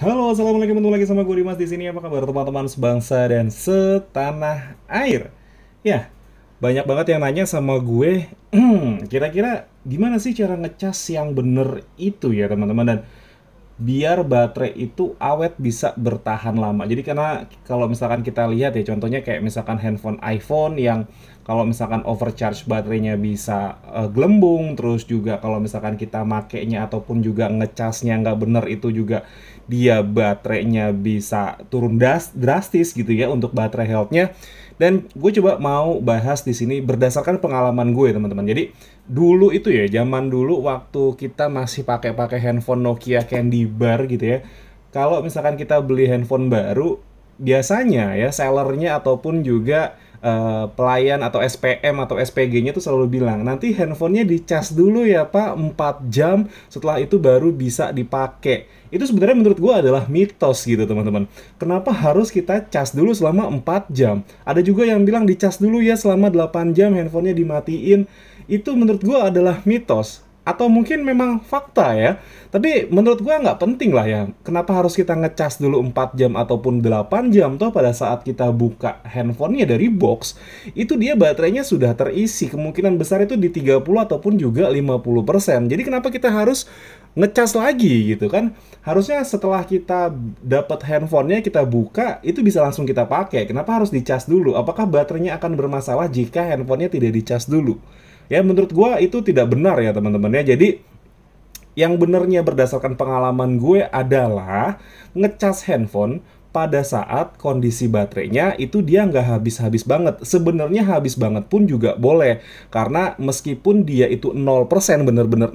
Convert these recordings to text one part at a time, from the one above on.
Halo, assalamualaikum ketemu lagi sama gue Dimas di sini. Apa kabar teman-teman sebangsa dan setanah air? Ya, banyak banget yang nanya sama gue. Kira-kira gimana sih cara ngecas yang bener itu ya teman-teman dan biar baterai itu awet bisa bertahan lama. Jadi karena kalau misalkan kita lihat ya contohnya kayak misalkan handphone iPhone yang kalau misalkan overcharge baterainya bisa uh, gelembung terus juga kalau misalkan kita makainya ataupun juga ngecasnya nggak bener itu juga dia baterainya bisa turun das, drastis gitu ya untuk baterai healthnya dan gue coba mau bahas di sini berdasarkan pengalaman gue teman-teman jadi dulu itu ya zaman dulu waktu kita masih pakai-pakai handphone Nokia Candy Bar gitu ya kalau misalkan kita beli handphone baru biasanya ya sellernya ataupun juga uh, pelayan atau SPM atau SPG-nya tuh selalu bilang nanti handphonenya dicas dulu ya pak 4 jam setelah itu baru bisa dipakai itu sebenarnya menurut gue adalah mitos gitu teman-teman kenapa harus kita cas dulu selama 4 jam ada juga yang bilang dicas dulu ya selama 8 jam handphonenya dimatiin itu menurut gue adalah mitos atau mungkin memang fakta ya. Tapi menurut gua nggak penting lah ya. Kenapa harus kita ngecas dulu 4 jam ataupun 8 jam toh pada saat kita buka handphonenya dari box, itu dia baterainya sudah terisi. Kemungkinan besar itu di 30 ataupun juga 50%. Jadi kenapa kita harus ngecas lagi gitu kan? Harusnya setelah kita dapat handphonenya kita buka, itu bisa langsung kita pakai. Kenapa harus dicas dulu? Apakah baterainya akan bermasalah jika handphonenya tidak dicas dulu? Ya menurut gue itu tidak benar ya teman-teman ya. Jadi yang benernya berdasarkan pengalaman gue adalah ngecas handphone pada saat kondisi baterainya itu dia nggak habis-habis banget. Sebenarnya habis banget pun juga boleh. Karena meskipun dia itu 0%, bener-bener 0%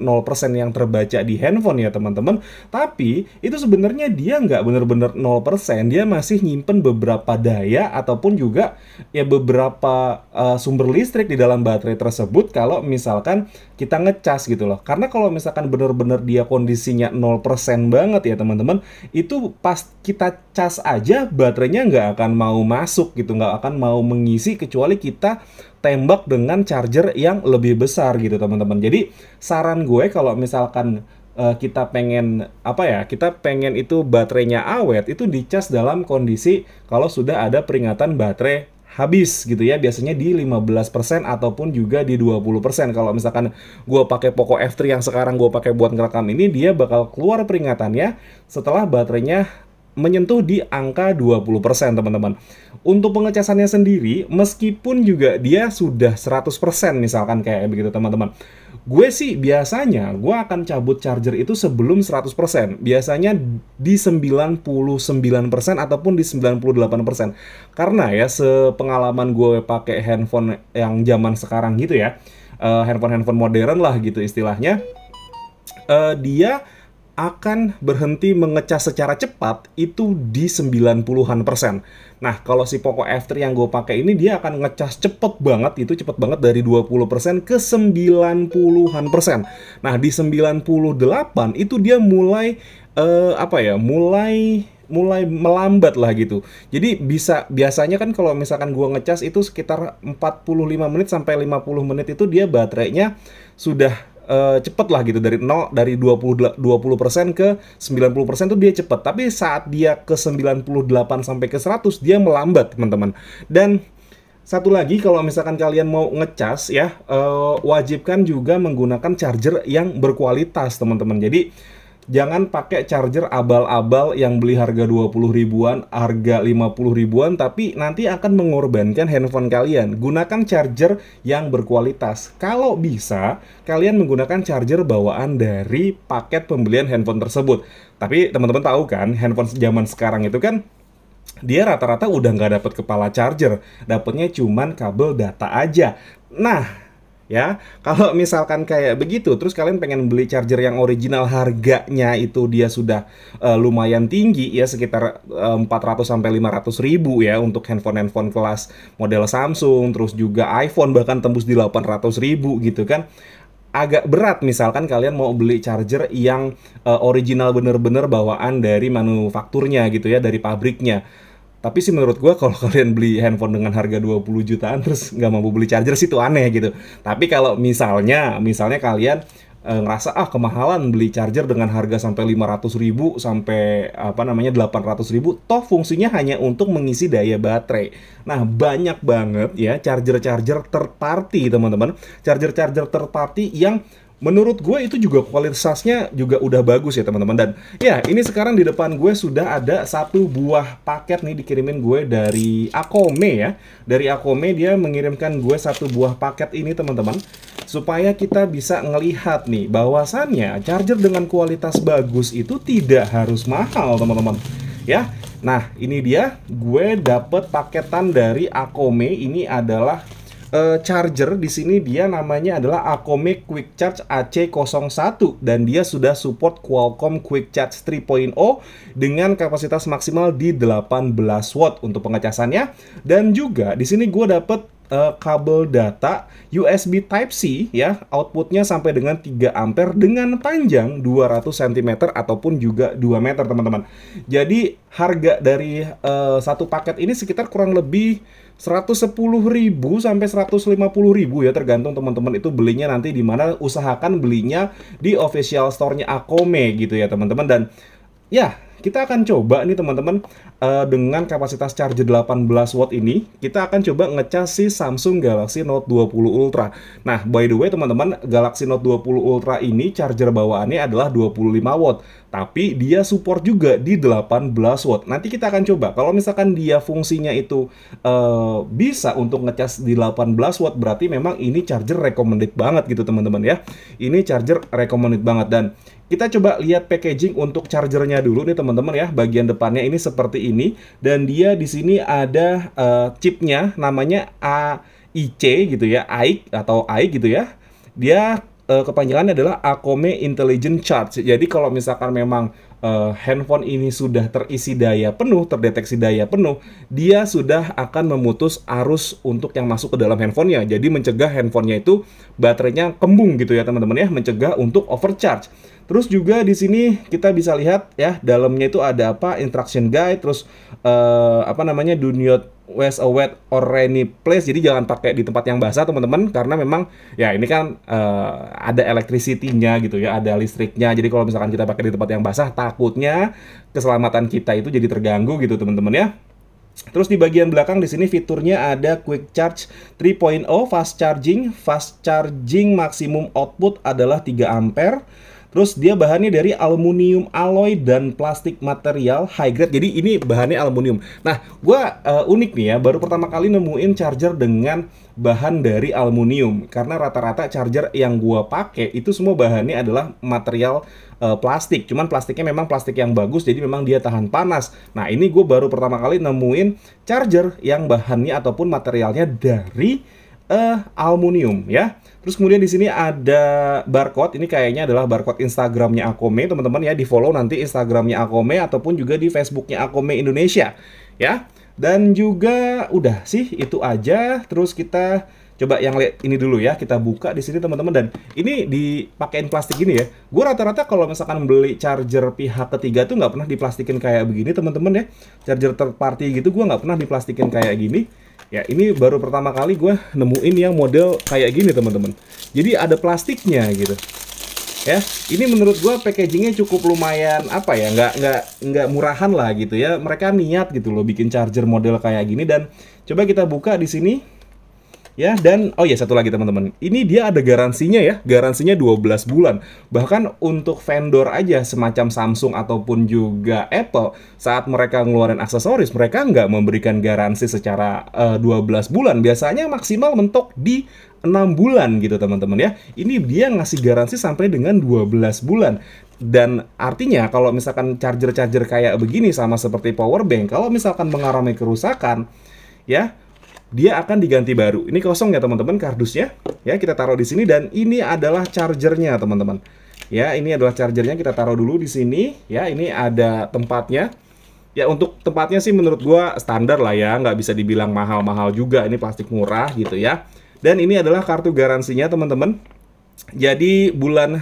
yang terbaca di handphone ya teman-teman. Tapi itu sebenarnya dia nggak bener-bener 0%. Dia masih nyimpen beberapa daya ataupun juga ya beberapa uh, sumber listrik di dalam baterai tersebut kalau misalkan kita ngecas gitu loh. Karena kalau misalkan bener-bener dia kondisinya 0% banget ya teman-teman. Itu pas kita cas aja baterainya nggak akan mau masuk gitu, nggak akan mau mengisi kecuali kita tembak dengan charger yang lebih besar gitu teman-teman. Jadi saran gue kalau misalkan uh, kita pengen apa ya kita pengen itu baterainya awet itu dicas dalam kondisi kalau sudah ada peringatan baterai habis gitu ya biasanya di 15% ataupun juga di 20% kalau misalkan gue pakai Poco F3 yang sekarang gue pakai buat ngerekam ini dia bakal keluar peringatannya setelah baterainya menyentuh di angka 20% teman-teman. Untuk pengecasannya sendiri, meskipun juga dia sudah 100% misalkan kayak begitu teman-teman. Gue sih biasanya gue akan cabut charger itu sebelum 100%. Biasanya di 99% ataupun di 98%. Karena ya sepengalaman gue pakai handphone yang zaman sekarang gitu ya. Eh, handphone-handphone uh, modern lah gitu istilahnya. Uh, dia akan berhenti mengecas secara cepat itu di 90-an persen. Nah, kalau si Poco F3 yang gue pakai ini dia akan ngecas cepet banget, itu cepet banget dari 20% ke 90-an persen. Nah, di 98 itu dia mulai uh, apa ya? Mulai mulai melambat lah gitu. Jadi bisa biasanya kan kalau misalkan gua ngecas itu sekitar 45 menit sampai 50 menit itu dia baterainya sudah uh, cepet lah gitu dari 0 dari 20 20% ke 90% tuh dia cepet. Tapi saat dia ke 98 sampai ke 100 dia melambat, teman-teman. Dan satu lagi kalau misalkan kalian mau ngecas ya uh, wajibkan juga menggunakan charger yang berkualitas, teman-teman. Jadi jangan pakai charger abal-abal yang beli harga 20 ribuan, harga 50 ribuan tapi nanti akan mengorbankan handphone kalian. Gunakan charger yang berkualitas. Kalau bisa, kalian menggunakan charger bawaan dari paket pembelian handphone tersebut. Tapi teman-teman tahu kan, handphone zaman sekarang itu kan dia rata-rata udah nggak dapat kepala charger, dapatnya cuman kabel data aja. Nah, ya kalau misalkan kayak begitu terus kalian pengen beli charger yang original harganya itu dia sudah uh, lumayan tinggi ya sekitar uh, eh, 400 sampai 500 ribu ya untuk handphone handphone kelas model Samsung terus juga iPhone bahkan tembus di 800 ribu gitu kan agak berat misalkan kalian mau beli charger yang uh, original bener-bener bawaan dari manufakturnya gitu ya dari pabriknya tapi sih menurut gue kalau kalian beli handphone dengan harga 20 jutaan terus nggak mampu beli charger sih itu aneh gitu. Tapi kalau misalnya, misalnya kalian e, ngerasa ah kemahalan beli charger dengan harga sampai 500 ribu sampai apa namanya 800 ribu toh fungsinya hanya untuk mengisi daya baterai nah banyak banget ya charger-charger terparti teman-teman charger-charger terparti yang menurut gue itu juga kualitasnya juga udah bagus ya teman-teman dan ya ini sekarang di depan gue sudah ada satu buah paket nih dikirimin gue dari Akome ya dari Akome dia mengirimkan gue satu buah paket ini teman-teman supaya kita bisa ngelihat nih bahwasannya charger dengan kualitas bagus itu tidak harus mahal teman-teman ya nah ini dia gue dapet paketan dari Akome ini adalah uh, charger di sini dia namanya adalah Acome Quick Charge AC01 dan dia sudah support Qualcomm Quick Charge 3.0 dengan kapasitas maksimal di 18 watt untuk pengecasannya dan juga di sini gue dapet uh, kabel data USB Type-C ya, outputnya sampai dengan 3 ampere dengan panjang 200 cm ataupun juga 2 meter teman-teman. Jadi harga dari uh, satu paket ini sekitar kurang lebih 110.000 sampai 150.000 ya tergantung teman-teman itu belinya nanti di mana usahakan belinya di official store-nya Akome gitu ya teman-teman dan ya kita akan coba nih teman-teman uh, dengan kapasitas charger 18 watt ini, kita akan coba ngecas si Samsung Galaxy Note 20 Ultra. Nah, by the way teman-teman, Galaxy Note 20 Ultra ini charger bawaannya adalah 25 watt, tapi dia support juga di 18 watt. Nanti kita akan coba. Kalau misalkan dia fungsinya itu uh, bisa untuk ngecas di 18 watt, berarti memang ini charger recommended banget gitu teman-teman ya. Ini charger recommended banget dan kita coba lihat packaging untuk chargernya dulu nih teman-teman ya. Bagian depannya ini seperti ini dan dia di sini ada uh, chipnya namanya AIC gitu ya, AIC atau AIC gitu ya. Dia uh, kepanjangannya adalah Akome Intelligent Charge. Jadi kalau misalkan memang uh, handphone ini sudah terisi daya penuh, terdeteksi daya penuh, dia sudah akan memutus arus untuk yang masuk ke dalam handphonenya. Jadi mencegah handphonenya itu baterainya kembung gitu ya teman-teman ya, mencegah untuk overcharge. Terus juga di sini kita bisa lihat ya dalamnya itu ada apa interaction guide terus uh, apa namanya do not waste a wet or rainy place. Jadi jangan pakai di tempat yang basah teman-teman karena memang ya ini kan uh, ada electricity gitu ya, ada listriknya. Jadi kalau misalkan kita pakai di tempat yang basah takutnya keselamatan kita itu jadi terganggu gitu teman-teman ya. Terus di bagian belakang di sini fiturnya ada quick charge 3.0 fast charging, fast charging maksimum output adalah 3 ampere Terus dia bahannya dari aluminium alloy dan plastik material high grade. Jadi ini bahannya aluminium. Nah, gua uh, unik nih ya, baru pertama kali nemuin charger dengan bahan dari aluminium karena rata-rata charger yang gua pakai itu semua bahannya adalah material uh, plastik. Cuman plastiknya memang plastik yang bagus jadi memang dia tahan panas. Nah, ini gue baru pertama kali nemuin charger yang bahannya ataupun materialnya dari uh, aluminium ya. Terus kemudian di sini ada barcode. Ini kayaknya adalah barcode Instagramnya Akome, teman-teman ya. Di follow nanti Instagramnya Akome ataupun juga di Facebooknya Akome Indonesia ya. Dan juga udah sih itu aja. Terus kita coba yang lihat ini dulu ya kita buka di sini teman-teman dan ini dipakein plastik gini ya gue rata-rata kalau misalkan beli charger pihak ketiga tuh nggak pernah diplastikin kayak begini teman-teman ya charger third party gitu gue nggak pernah diplastikin kayak gini Ya, ini baru pertama kali gue nemuin yang model kayak gini, teman-teman. Jadi ada plastiknya gitu. Ya, ini menurut gue packagingnya cukup lumayan apa ya, nggak nggak nggak murahan lah gitu ya. Mereka niat gitu loh bikin charger model kayak gini dan coba kita buka di sini. Ya, dan oh ya satu lagi teman-teman. Ini dia ada garansinya ya, garansinya 12 bulan. Bahkan untuk vendor aja semacam Samsung ataupun juga Apple saat mereka ngeluarin aksesoris, mereka nggak memberikan garansi secara uh, eh, 12 bulan. Biasanya maksimal mentok di 6 bulan gitu teman-teman ya. Ini dia ngasih garansi sampai dengan 12 bulan. Dan artinya kalau misalkan charger-charger kayak begini sama seperti power bank, kalau misalkan mengalami kerusakan ya dia akan diganti baru. Ini kosong ya teman-teman kardusnya. Ya, kita taruh di sini dan ini adalah chargernya teman-teman. Ya, ini adalah chargernya kita taruh dulu di sini. Ya, ini ada tempatnya. Ya, untuk tempatnya sih menurut gua standar lah ya, nggak bisa dibilang mahal-mahal juga. Ini plastik murah gitu ya. Dan ini adalah kartu garansinya teman-teman. Jadi bulan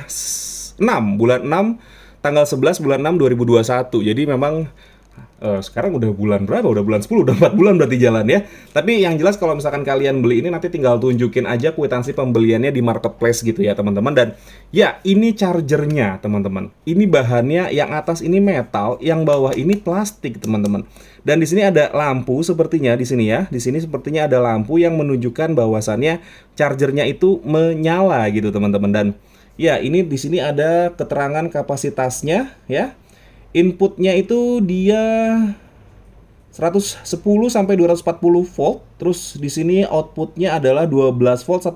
6, bulan 6 tanggal 11 bulan 6 2021. Jadi memang uh, sekarang udah bulan berapa? Udah bulan 10, udah 4 bulan berarti jalan ya. Tapi yang jelas kalau misalkan kalian beli ini nanti tinggal tunjukin aja kuitansi pembeliannya di marketplace gitu ya teman-teman. Dan ya ini chargernya teman-teman. Ini bahannya yang atas ini metal, yang bawah ini plastik teman-teman. Dan di sini ada lampu sepertinya di sini ya. Di sini sepertinya ada lampu yang menunjukkan bahwasannya chargernya itu menyala gitu teman-teman. Dan ya ini di sini ada keterangan kapasitasnya ya Inputnya itu dia 110 sampai 240 volt. Terus di sini outputnya adalah 12 volt 1,5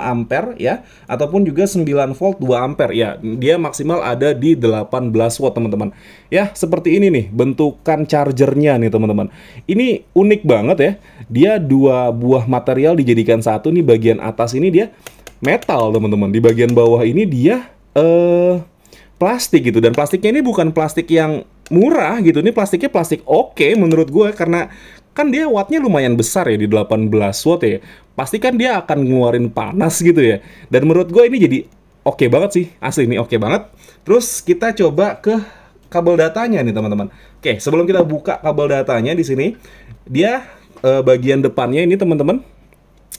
ampere ya, ataupun juga 9 volt 2 ampere ya. Dia maksimal ada di 18 watt teman-teman. Ya seperti ini nih bentukan chargernya nih teman-teman. Ini unik banget ya. Dia dua buah material dijadikan satu nih bagian atas ini dia metal teman-teman. Di bagian bawah ini dia eh uh, plastik gitu dan plastiknya ini bukan plastik yang murah gitu ini plastiknya plastik oke okay, menurut gue karena kan dia wattnya lumayan besar ya di 18 watt ya pasti kan dia akan ngeluarin panas gitu ya dan menurut gue ini jadi oke okay banget sih asli ini oke okay banget terus kita coba ke kabel datanya nih teman-teman oke sebelum kita buka kabel datanya di sini dia eh, bagian depannya ini teman-teman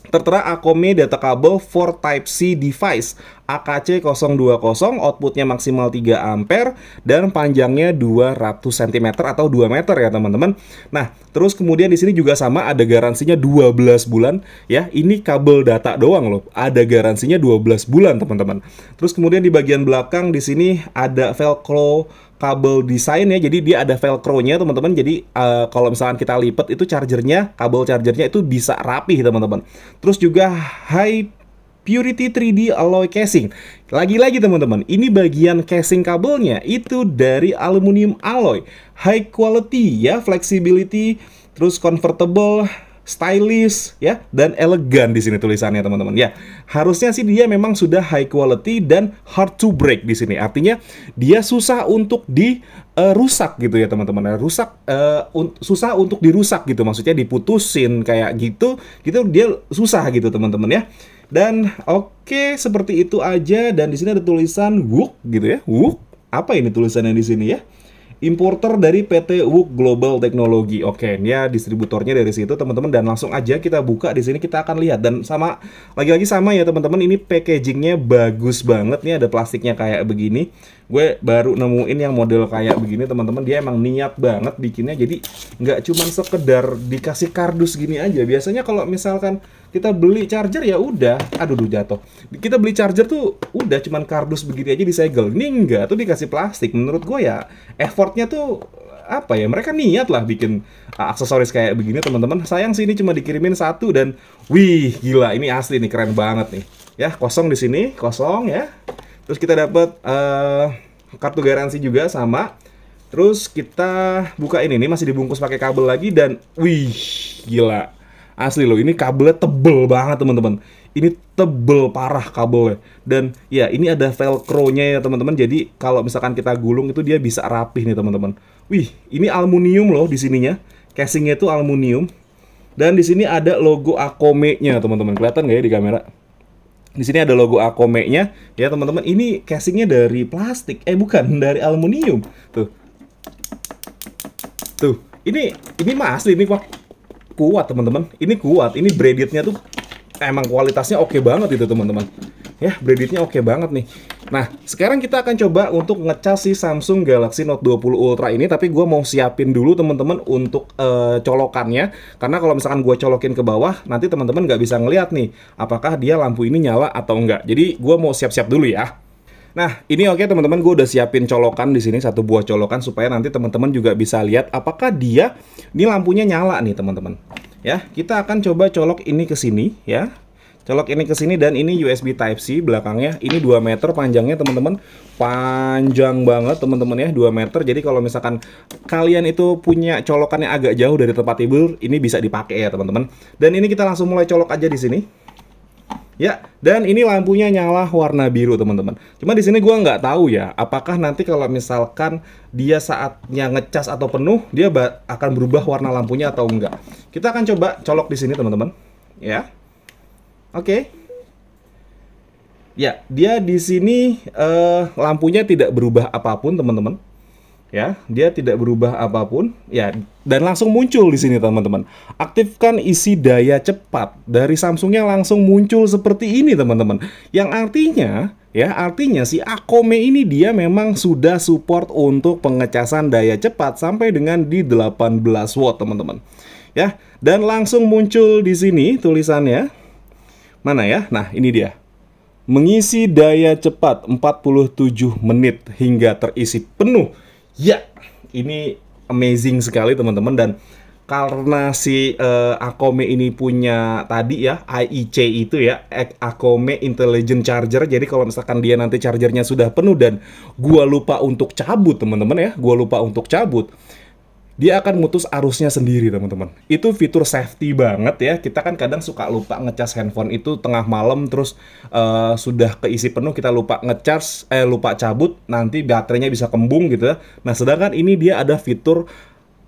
tertera Acome data kabel 4 Type-C device AKC020 outputnya maksimal 3 ampere dan panjangnya 200 cm atau 2 meter ya teman-teman. Nah, terus kemudian di sini juga sama ada garansinya 12 bulan ya. Ini kabel data doang loh. Ada garansinya 12 bulan teman-teman. Terus kemudian di bagian belakang di sini ada velcro kabel desain ya. Jadi dia ada velcro-nya teman-teman. Jadi uh, kalau misalkan kita lipat itu chargernya, kabel chargernya itu bisa rapi teman-teman. Terus juga high Purity 3D alloy casing. Lagi-lagi teman-teman, ini bagian casing kabelnya itu dari aluminium alloy. High quality ya, flexibility, terus convertible, stylish ya dan elegan di sini tulisannya teman-teman ya harusnya sih dia memang sudah high quality dan hard to break di sini artinya dia susah untuk dirusak eh, uh, gitu ya teman-teman ya, rusak uh, un susah untuk dirusak gitu maksudnya diputusin kayak gitu gitu dia susah gitu teman-teman ya dan oke okay, seperti itu aja dan di sini ada tulisan wuk gitu ya wuk apa ini tulisannya di sini ya importer dari PT Wook Global Technology. Oke, ini ya distributornya dari situ teman-teman dan langsung aja kita buka di sini kita akan lihat dan sama lagi-lagi sama ya teman-teman ini packagingnya bagus banget nih ada plastiknya kayak begini. Gue baru nemuin yang model kayak begini teman-teman dia emang niat banget bikinnya jadi nggak cuma sekedar dikasih kardus gini aja. Biasanya kalau misalkan kita beli charger ya udah aduh duh jatuh kita beli charger tuh udah cuman kardus begini aja disegel ini enggak tuh dikasih plastik menurut gue ya effortnya tuh apa ya mereka niat lah bikin uh, aksesoris kayak begini teman-teman sayang sih ini cuma dikirimin satu dan wih gila ini asli nih keren banget nih ya kosong di sini kosong ya terus kita dapat uh, kartu garansi juga sama terus kita buka ini nih masih dibungkus pakai kabel lagi dan wih gila asli loh ini kabelnya tebel banget teman-teman ini tebel parah kabelnya dan ya ini ada velcro-nya ya teman-teman jadi kalau misalkan kita gulung itu dia bisa rapih nih teman-teman wih ini aluminium loh di sininya casingnya itu aluminium dan di sini ada logo Akome-nya teman-teman kelihatan nggak ya di kamera di sini ada logo Akome-nya ya teman-teman ini casingnya dari plastik eh bukan dari aluminium tuh tuh ini ini mah asli ini kok kuat teman-teman. Ini kuat, ini breadednya tuh emang kualitasnya oke okay banget itu teman-teman. Ya, breadednya oke okay banget nih. Nah, sekarang kita akan coba untuk ngecas si Samsung Galaxy Note 20 Ultra ini, tapi gue mau siapin dulu teman-teman untuk uh, colokannya, karena kalau misalkan gue colokin ke bawah, nanti teman-teman nggak bisa ngeliat nih, apakah dia lampu ini nyala atau enggak. Jadi, gue mau siap-siap dulu ya. Nah, ini oke okay, teman-teman, gue udah siapin colokan di sini satu buah colokan supaya nanti teman-teman juga bisa lihat apakah dia ini lampunya nyala nih teman-teman. Ya, kita akan coba colok ini ke sini ya. Colok ini ke sini dan ini USB Type C belakangnya. Ini 2 meter panjangnya teman-teman. Panjang banget teman-teman ya, 2 meter. Jadi kalau misalkan kalian itu punya colokannya agak jauh dari tempat tidur, ini bisa dipakai ya teman-teman. Dan ini kita langsung mulai colok aja di sini. Ya, dan ini lampunya nyala warna biru, teman-teman. Cuma di sini gua nggak tahu ya, apakah nanti kalau misalkan dia saatnya ngecas atau penuh, dia akan berubah warna lampunya atau enggak. Kita akan coba colok di sini, teman-teman. Ya. Oke. Okay. Ya, dia di sini uh, lampunya tidak berubah apapun, teman-teman ya dia tidak berubah apapun ya dan langsung muncul di sini teman-teman aktifkan isi daya cepat dari Samsung Samsungnya langsung muncul seperti ini teman-teman yang artinya ya artinya si Akome ini dia memang sudah support untuk pengecasan daya cepat sampai dengan di 18 watt teman-teman ya dan langsung muncul di sini tulisannya mana ya nah ini dia mengisi daya cepat 47 menit hingga terisi penuh Ya, ini amazing sekali teman-teman dan karena si uh, Akome ini punya tadi ya IIC itu ya Akome Intelligent Charger. Jadi kalau misalkan dia nanti chargernya sudah penuh dan gua lupa untuk cabut teman-teman ya, gua lupa untuk cabut dia akan mutus arusnya sendiri teman-teman. Itu fitur safety banget ya. Kita kan kadang suka lupa ngecas handphone itu tengah malam terus uh, sudah keisi penuh kita lupa ngecas eh lupa cabut nanti baterainya bisa kembung gitu ya. Nah, sedangkan ini dia ada fitur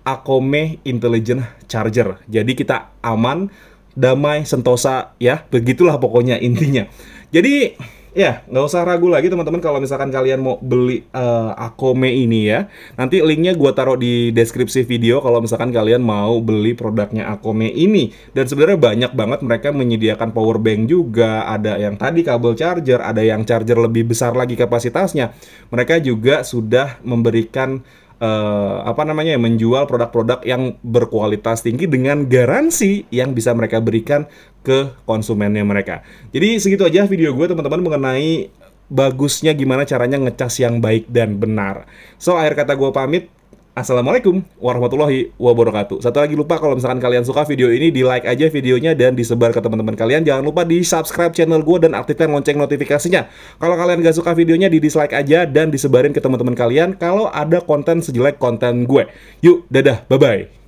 Akome Intelligent Charger. Jadi kita aman, damai, sentosa ya. Begitulah pokoknya intinya. Jadi Ya, nggak usah ragu lagi teman-teman kalau misalkan kalian mau beli uh, eh, Akome ini ya. Nanti linknya gue taruh di deskripsi video kalau misalkan kalian mau beli produknya Akome ini. Dan sebenarnya banyak banget mereka menyediakan power bank juga, ada yang tadi kabel charger, ada yang charger lebih besar lagi kapasitasnya. Mereka juga sudah memberikan uh, apa namanya ya, menjual produk-produk yang berkualitas tinggi dengan garansi yang bisa mereka berikan ke konsumennya mereka. Jadi segitu aja video gue teman-teman mengenai bagusnya gimana caranya ngecas yang baik dan benar. So akhir kata gue pamit, Assalamualaikum warahmatullahi wabarakatuh. Satu lagi lupa kalau misalkan kalian suka video ini di like aja videonya dan disebar ke teman-teman kalian. Jangan lupa di subscribe channel gue dan aktifkan lonceng notifikasinya. Kalau kalian gak suka videonya di dislike aja dan disebarin ke teman-teman kalian kalau ada konten sejelek konten gue. Yuk dadah bye bye.